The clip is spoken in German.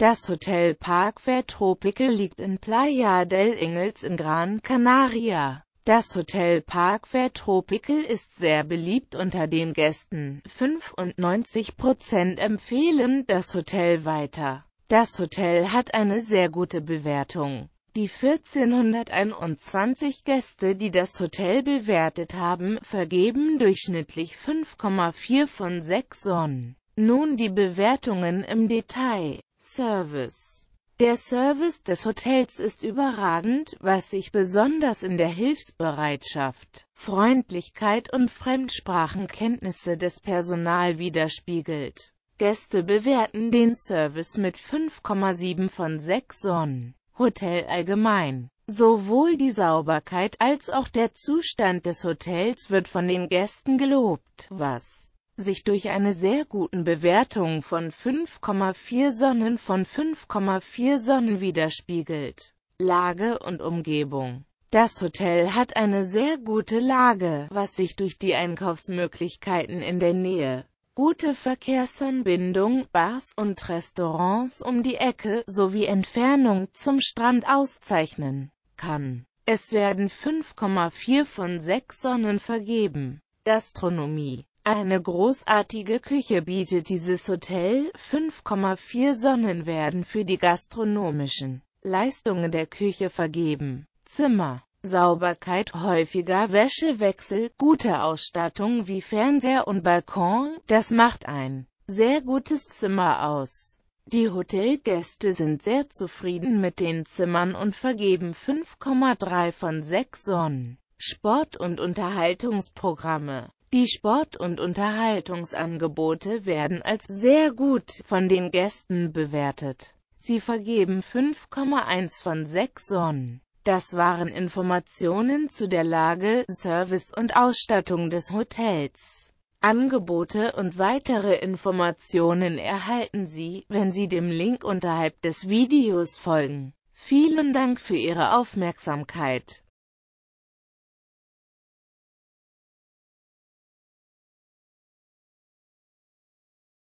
Das Hotel Park Fair Tropical liegt in Playa del Ingles in Gran Canaria. Das Hotel Park Fair Tropical ist sehr beliebt unter den Gästen. 95% empfehlen das Hotel weiter. Das Hotel hat eine sehr gute Bewertung. Die 1421 Gäste, die das Hotel bewertet haben, vergeben durchschnittlich 5,4 von 6 Sonnen. Nun die Bewertungen im Detail. Service. Der Service des Hotels ist überragend, was sich besonders in der Hilfsbereitschaft, Freundlichkeit und Fremdsprachenkenntnisse des Personal widerspiegelt. Gäste bewerten den Service mit 5,7 von 6 Sonnen. Hotel allgemein. Sowohl die Sauberkeit als auch der Zustand des Hotels wird von den Gästen gelobt, was sich durch eine sehr guten Bewertung von 5,4 Sonnen von 5,4 Sonnen widerspiegelt. Lage und Umgebung das Hotel hat eine sehr gute Lage, was sich durch die Einkaufsmöglichkeiten in der Nähe, gute Verkehrsanbindung, Bars und Restaurants um die Ecke sowie Entfernung zum Strand auszeichnen kann. Es werden 5,4 von 6 Sonnen vergeben. Gastronomie eine großartige Küche bietet dieses Hotel, 5,4 Sonnen werden für die gastronomischen Leistungen der Küche vergeben. Zimmer, Sauberkeit, häufiger Wäschewechsel, gute Ausstattung wie Fernseher und Balkon, das macht ein sehr gutes Zimmer aus. Die Hotelgäste sind sehr zufrieden mit den Zimmern und vergeben 5,3 von 6 Sonnen. Sport- und Unterhaltungsprogramme die Sport- und Unterhaltungsangebote werden als sehr gut von den Gästen bewertet. Sie vergeben 5,1 von 6 Sonnen. Das waren Informationen zu der Lage, Service und Ausstattung des Hotels. Angebote und weitere Informationen erhalten Sie, wenn Sie dem Link unterhalb des Videos folgen. Vielen Dank für Ihre Aufmerksamkeit.